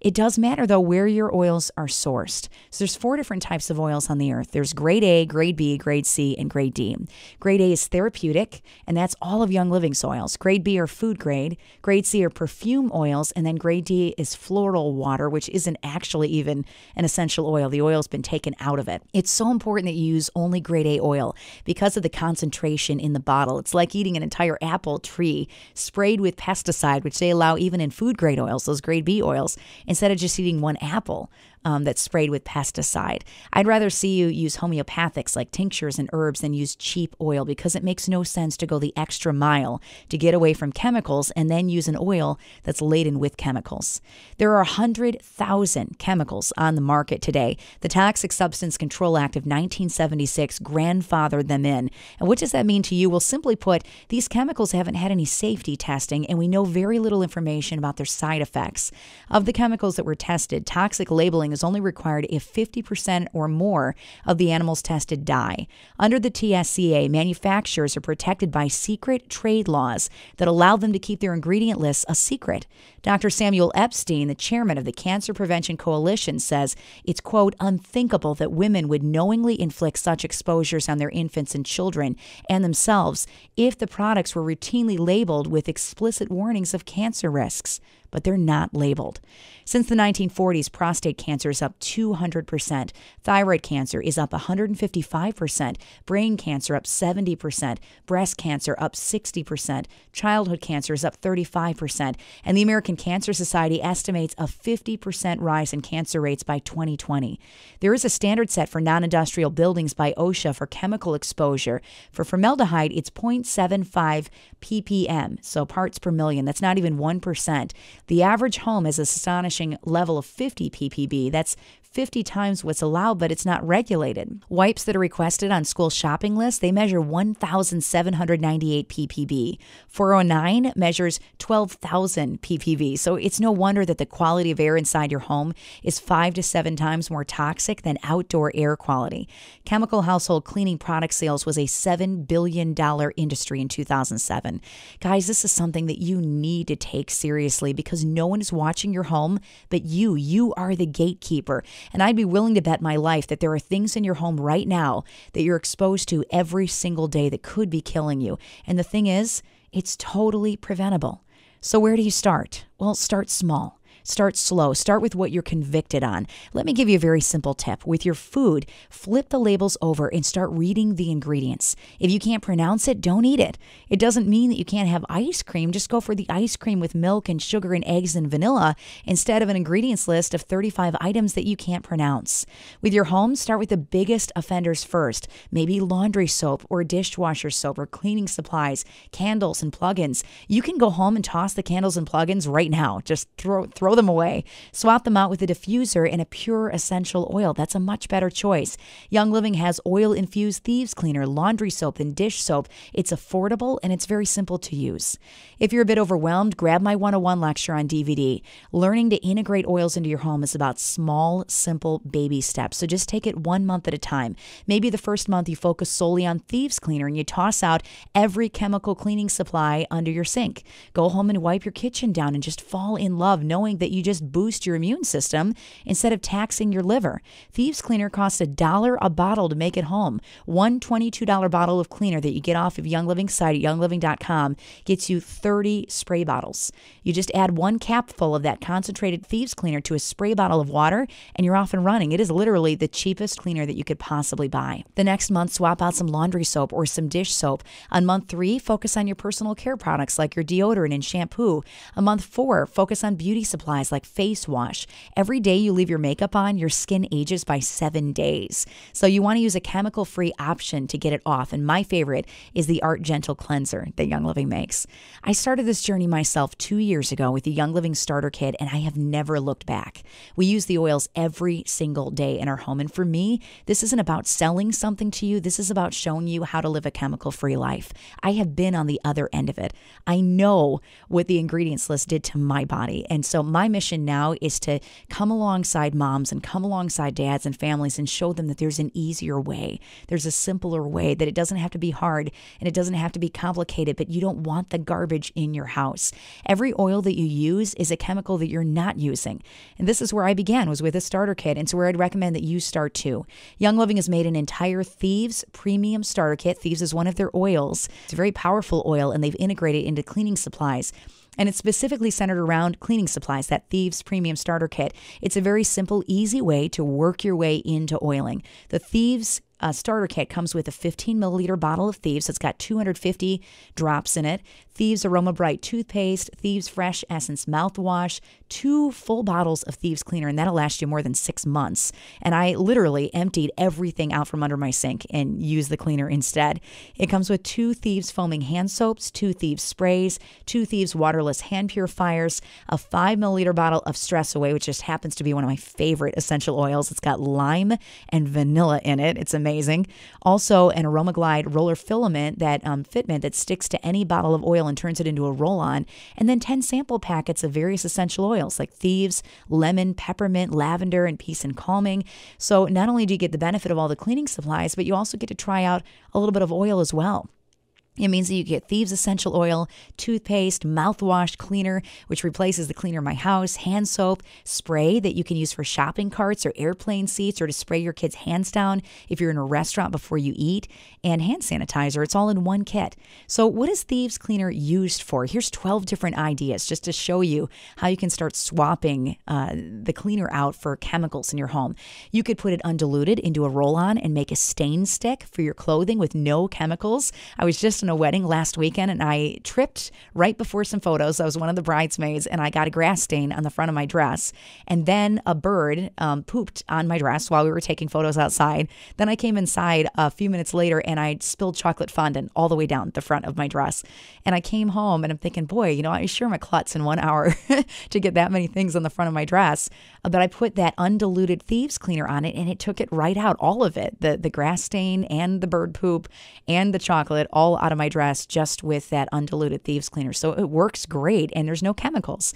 It does matter though where your oils are sourced. So there's four different types of oils on the earth. There's grade A, grade B, grade C, and grade D. Grade A is therapeutic, and that's all of Young Living's oils. Grade B are food grade, grade C are perfume oils, and then grade D is floral water, which isn't actually even an essential oil. The oil's been taken out of it. It's so important that you use only grade A oil because of the concentration in the bottle. It's like eating an entire apple tree sprayed with pesticide, which they allow even in food grade oils, those grade B oils instead of just eating one apple um, that's sprayed with pesticide. I'd rather see you use homeopathics like tinctures and herbs than use cheap oil because it makes no sense to go the extra mile to get away from chemicals and then use an oil that's laden with chemicals. There are 100,000 chemicals on the market today. The Toxic Substance Control Act of 1976 grandfathered them in. And what does that mean to you? Well, simply put, these chemicals haven't had any safety testing, and we know very little information about their side effects. Of the chemicals that were tested, toxic labeling is only required if 50% or more of the animals tested die. Under the TSCA, manufacturers are protected by secret trade laws that allow them to keep their ingredient lists a secret. Dr. Samuel Epstein, the chairman of the Cancer Prevention Coalition, says it's, quote, unthinkable that women would knowingly inflict such exposures on their infants and children and themselves if the products were routinely labeled with explicit warnings of cancer risks but they're not labeled. Since the 1940s, prostate cancer is up 200%, thyroid cancer is up 155%, brain cancer up 70%, breast cancer up 60%, childhood cancer is up 35%, and the American Cancer Society estimates a 50% rise in cancer rates by 2020. There is a standard set for non industrial buildings by OSHA for chemical exposure. For formaldehyde, it's 0.75 ppm, so parts per million. That's not even 1%. The average home has an astonishing level of 50 ppb. That's 50 times what's allowed, but it's not regulated. Wipes that are requested on school shopping lists, they measure 1,798 ppb. 409 measures 12,000 ppb. So it's no wonder that the quality of air inside your home is five to seven times more toxic than outdoor air quality. Chemical household cleaning product sales was a $7 billion industry in 2007. Guys, this is something that you need to take seriously because no one is watching your home but you. You are the gatekeeper. And I'd be willing to bet my life that there are things in your home right now that you're exposed to every single day that could be killing you. And the thing is, it's totally preventable. So, where do you start? Well, start small. Start slow. Start with what you're convicted on. Let me give you a very simple tip. With your food, flip the labels over and start reading the ingredients. If you can't pronounce it, don't eat it. It doesn't mean that you can't have ice cream. Just go for the ice cream with milk and sugar and eggs and vanilla instead of an ingredients list of 35 items that you can't pronounce. With your home, start with the biggest offenders first. Maybe laundry soap or dishwasher soap or cleaning supplies, candles and plugins. You can go home and toss the candles and plugins right now. Just throw throw throw them away. Swap them out with a diffuser and a pure essential oil. That's a much better choice. Young Living has oil infused thieves cleaner, laundry soap, and dish soap. It's affordable and it's very simple to use. If you're a bit overwhelmed, grab my 101 lecture on DVD. Learning to integrate oils into your home is about small, simple baby steps. So just take it one month at a time. Maybe the first month you focus solely on thieves cleaner and you toss out every chemical cleaning supply under your sink. Go home and wipe your kitchen down and just fall in love knowing that you just boost your immune system instead of taxing your liver. Thieves Cleaner costs a dollar a bottle to make at home. One $22 bottle of cleaner that you get off of Young Living site at youngliving.com gets you 30 spray bottles. You just add one capful of that concentrated Thieves Cleaner to a spray bottle of water and you're off and running. It is literally the cheapest cleaner that you could possibly buy. The next month, swap out some laundry soap or some dish soap. On month three, focus on your personal care products like your deodorant and shampoo. On month four, focus on beauty supplies supplies like face wash. Every day you leave your makeup on, your skin ages by seven days. So you want to use a chemical free option to get it off. And my favorite is the Art Gentle Cleanser that Young Living makes. I started this journey myself two years ago with the Young Living Starter Kit, and I have never looked back. We use the oils every single day in our home. And for me, this isn't about selling something to you, this is about showing you how to live a chemical free life. I have been on the other end of it. I know what the ingredients list did to my body. And so my my mission now is to come alongside moms and come alongside dads and families and show them that there's an easier way, there's a simpler way, that it doesn't have to be hard and it doesn't have to be complicated, but you don't want the garbage in your house. Every oil that you use is a chemical that you're not using. And this is where I began was with a starter kit, and so where I'd recommend that you start too. Young Living has made an entire Thieves premium starter kit. Thieves is one of their oils. It's a very powerful oil and they've integrated it into cleaning supplies and it's specifically centered around cleaning supplies, that Thieves Premium Starter Kit. It's a very simple, easy way to work your way into oiling. The Thieves uh, starter kit comes with a 15 milliliter bottle of Thieves. It's got 250 drops in it. Thieves Aroma Bright toothpaste, Thieves Fresh Essence mouthwash, two full bottles of Thieves Cleaner, and that'll last you more than six months. And I literally emptied everything out from under my sink and used the cleaner instead. It comes with two Thieves foaming hand soaps, two Thieves sprays, two Thieves waterless hand purifiers, a five milliliter bottle of Stress Away, which just happens to be one of my favorite essential oils. It's got lime and vanilla in it. It's amazing amazing. Also, an AromaGlide roller filament that um, fitment that sticks to any bottle of oil and turns it into a roll-on, and then 10 sample packets of various essential oils like thieves, lemon, peppermint, lavender, and peace and calming. So not only do you get the benefit of all the cleaning supplies, but you also get to try out a little bit of oil as well. It means that you get Thieves Essential Oil, toothpaste, mouthwash cleaner, which replaces the cleaner in my house, hand soap, spray that you can use for shopping carts or airplane seats or to spray your kids' hands down if you're in a restaurant before you eat, and hand sanitizer. It's all in one kit. So, what is Thieves Cleaner used for? Here's 12 different ideas just to show you how you can start swapping uh, the cleaner out for chemicals in your home. You could put it undiluted into a roll on and make a stain stick for your clothing with no chemicals. I was just in a wedding last weekend and I tripped right before some photos. I was one of the bridesmaids and I got a grass stain on the front of my dress. And then a bird um, pooped on my dress while we were taking photos outside. Then I came inside a few minutes later and I spilled chocolate fondant all the way down the front of my dress. And I came home and I'm thinking, boy, you know, I sure am a klutz in one hour to get that many things on the front of my dress but I put that undiluted thieves cleaner on it and it took it right out, all of it the, the grass stain and the bird poop and the chocolate all out of my dress just with that undiluted thieves cleaner. So it works great and there's no chemicals.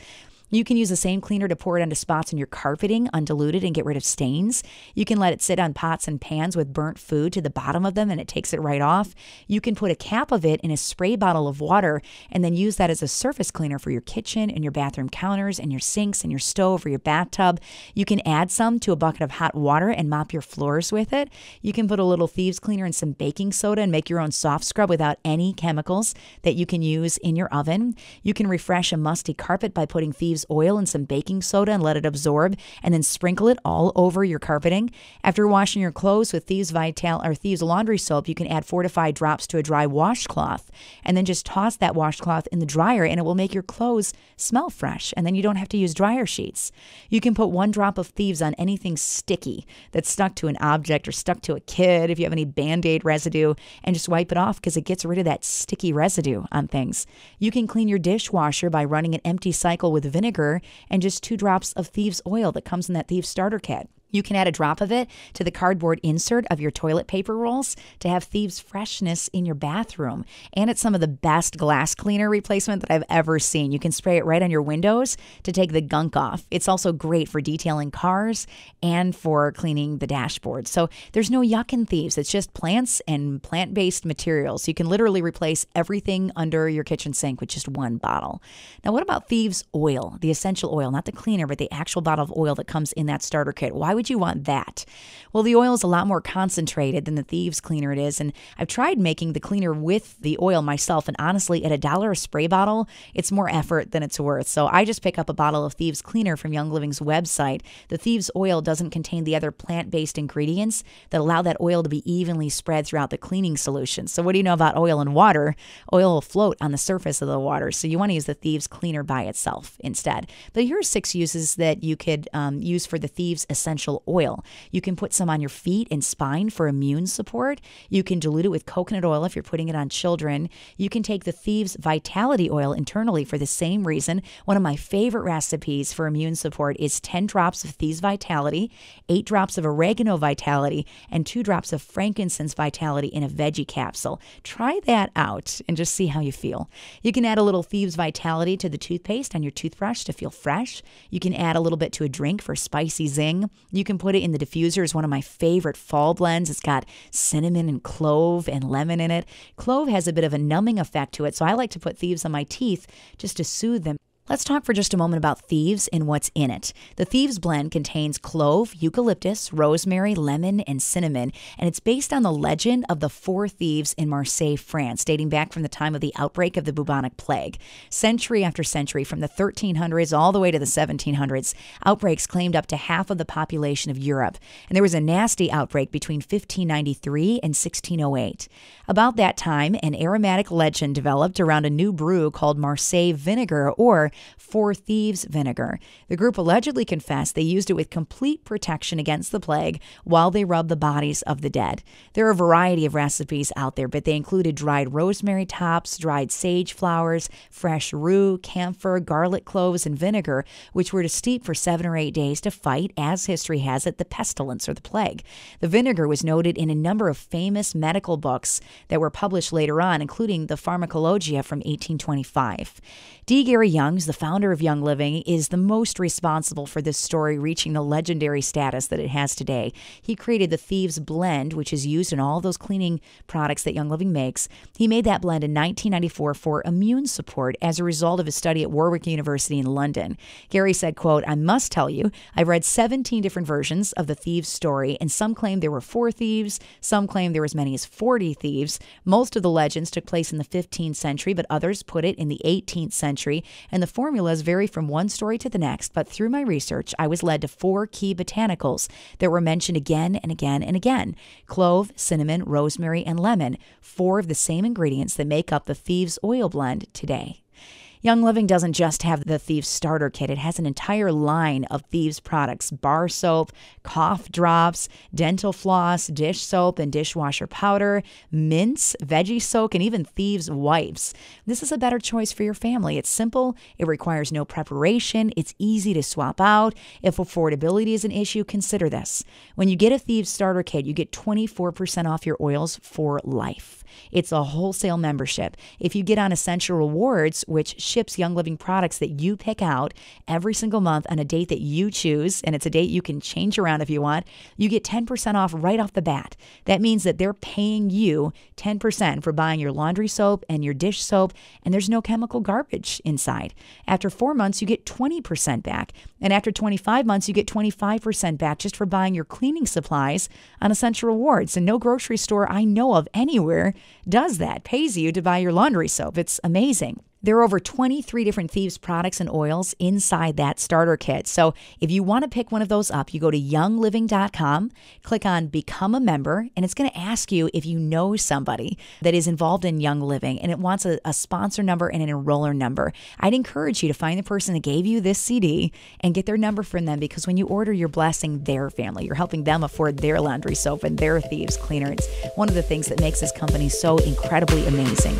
You can use the same cleaner to pour it onto spots in your carpeting undiluted and get rid of stains. You can let it sit on pots and pans with burnt food to the bottom of them and it takes it right off. You can put a cap of it in a spray bottle of water and then use that as a surface cleaner for your kitchen and your bathroom counters and your sinks and your stove or your bathtub. You can add some to a bucket of hot water and mop your floors with it. You can put a little thieves cleaner and some baking soda and make your own soft scrub without any chemicals that you can use in your oven. You can refresh a musty carpet by putting thieves oil and some baking soda and let it absorb, and then sprinkle it all over your carpeting. After washing your clothes with Thieves Vital or Thieves laundry soap, you can add fortified drops to a dry washcloth, and then just toss that washcloth in the dryer, and it will make your clothes smell fresh. And then you don't have to use dryer sheets. You can put one drop of Thieves on anything sticky that's stuck to an object or stuck to a kid. If you have any band aid residue, and just wipe it off because it gets rid of that sticky residue on things. You can clean your dishwasher by running an empty cycle with vinegar vinegar and just two drops of thieves oil that comes in that thieves starter kit. You can add a drop of it to the cardboard insert of your toilet paper rolls to have thieves' freshness in your bathroom. And it's some of the best glass cleaner replacement that I've ever seen. You can spray it right on your windows to take the gunk off. It's also great for detailing cars and for cleaning the dashboard. So there's no yuck in thieves. It's just plants and plant based materials. You can literally replace everything under your kitchen sink with just one bottle. Now, what about thieves' oil, the essential oil, not the cleaner, but the actual bottle of oil that comes in that starter kit? Why would would you want that? Well, the oil is a lot more concentrated than the Thieves cleaner it is, and I've tried making the cleaner with the oil myself, and honestly, at a dollar a spray bottle, it's more effort than it's worth. So I just pick up a bottle of Thieves cleaner from Young Living's website. The Thieves oil doesn't contain the other plant based ingredients that allow that oil to be evenly spread throughout the cleaning solution. So, what do you know about oil and water? Oil will float on the surface of the water, so you want to use the Thieves cleaner by itself instead. But here are six uses that you could um, use for the Thieves essential essential oil. You can put some on your feet and spine for immune support. You can dilute it with coconut oil if you're putting it on children. You can take the Thieves Vitality Oil internally for the same reason. One of my favorite recipes for immune support is 10 drops of Thieves Vitality, 8 drops of oregano vitality, and 2 drops of frankincense vitality in a veggie capsule. Try that out and just see how you feel. You can add a little Thieves Vitality to the toothpaste on your toothbrush to feel fresh. You can add a little bit to a drink for spicy zing. You you can put it in the diffuser. is one of my favorite fall blends. It's got cinnamon and clove and lemon in it. Clove has a bit of a numbing effect to it, so I like to put thieves on my teeth just to soothe them. Let's talk for just a moment about Thieves and what's in it. The Thieves blend contains clove, eucalyptus, rosemary, lemon, and cinnamon, and it's based on the legend of the four thieves in Marseille, France, dating back from the time of the outbreak of the bubonic plague. Century after century, from the 1300s all the way to the 1700s, outbreaks claimed up to half of the population of Europe, and there was a nasty outbreak between 1593 and 1608. About that time, an aromatic legend developed around a new brew called Marseille vinegar or for thieves' vinegar. The group allegedly confessed they used it with complete protection against the plague while they rubbed the bodies of the dead. There are a variety of recipes out there, but they included dried rosemary tops, dried sage flowers, fresh rue, camphor, garlic cloves, and vinegar, which were to steep for seven or eight days to fight, as history has it, the pestilence or the plague. The vinegar was noted in a number of famous medical books that were published later on, including the Pharmacologia from 1825. D. Gary Young James, the founder of Young Living, is the most responsible for this story reaching the legendary status that it has today. He created the Thieves Blend, which is used in all those cleaning products that Young Living makes. He made that blend in 1994 for immune support as a result of his study at Warwick University in London. Gary said, quote, I must tell you, I've read 17 different versions of the thieves story, and some claim there were four thieves, some claim there were as many as 40 thieves. Most of the legends took place in the 15th century, but others put it in the 18th century, and the formulas vary from one story to the next, but through my research, I was led to four key botanicals that were mentioned again and again and again clove, cinnamon, rosemary, and lemon, four of the same ingredients that make up the Thieves Oil Blend today. Young Living doesn't just have the Thieves starter kit, it has an entire line of Thieves products bar soap, cough drops, dental floss, dish soap and dishwasher powder, mints, veggie soak, and even Thieves wipes. This is a better choice for your family. It's simple, it requires no preparation, it's easy to swap out. If affordability is an issue, consider this. When you get a Thieves starter kit, you get 24% off your oils for life. It's a wholesale membership. If you get on Essential Rewards, which ships Young Living products that you pick out every single month on a date that you choose, and it's a date you can change around if you want, you get 10% off right off the bat. That means that they're paying you 10% for buying your laundry soap and your dish soap, and there's no chemical garbage inside. After four months, you get 20% back. And after 25 months, you get 25% back just for buying your cleaning supplies on Essential Rewards. And no grocery store I know of anywhere does that, pays you to buy your laundry soap. It's amazing. There are over 23 different Thieves products and oils inside that starter kit. So if you want to pick one of those up, you go to youngliving.com, click on Become a Member, and it's going to ask you if you know somebody that is involved in Young Living and it wants a, a sponsor number and an enroller number. I'd encourage you to find the person that gave you this CD and get their number from them because when you order, you're blessing their family. You're helping them afford their laundry soap and their Thieves cleaner. It's one of the things that makes this company so incredibly amazing.